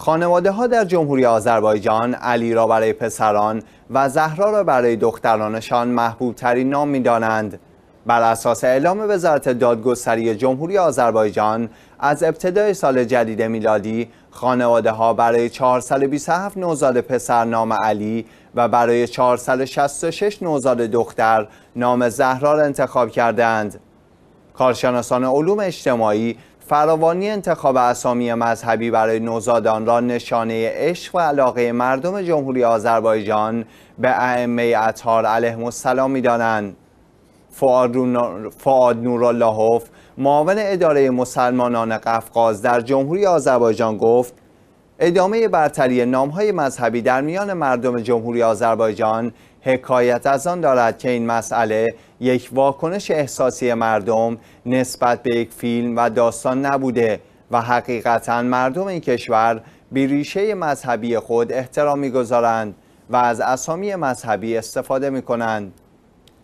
خانواده ها در جمهوری آذربایجان علی را برای پسران و زهرا را برای دخترانشان محبوب ترین نام می دانند. بر اساس اعلام وزارت دادگستری جمهوری آذربایجان از ابتدای سال جدید میلادی خانواده ها برای 427 نوزاد پسر نام علی و برای 466 نوزاد دختر نام زهرا را انتخاب کردند. کارشناسان علوم اجتماعی فراوانی انتخاب اسامی مذهبی برای نوزادان را نشانه عشق و علاقه مردم جمهوری آذربایجان به ائمه اطهار علیهم السلام میدانند فعاد نوراللهوف معاون اداره مسلمانان قفقاز در جمهوری آذربایجان گفت ادامه برتری نامهای مذهبی در میان مردم جمهوری آذربایجان حکایت از آن دارد که این مسئله یک واکنش احساسی مردم نسبت به یک فیلم و داستان نبوده و حقیقتا مردم این کشور بی ریشه مذهبی خود احترام میگذارند و از اسامی مذهبی استفاده می کنند.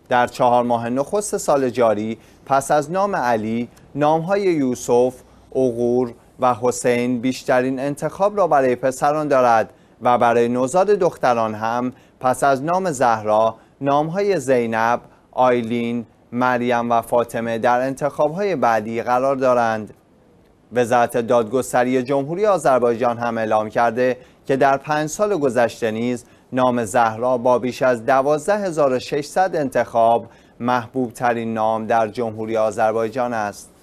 در چهار ماه نخست سال جاری پس از نام علی نامهای یوسف، اغور، و حسین بیشترین انتخاب را برای پسران دارد و برای نوزاد دختران هم پس از نام زهرا نامهای زینب، آیلین، مریم و فاطمه در انتخابهای بعدی قرار دارند. وزارت دادگستری جمهوری آذربایجان هم اعلام کرده که در پنج سال گذشته نیز نام زهرا با بیش از 12600 انتخاب محبوب ترین نام در جمهوری آذربایجان است.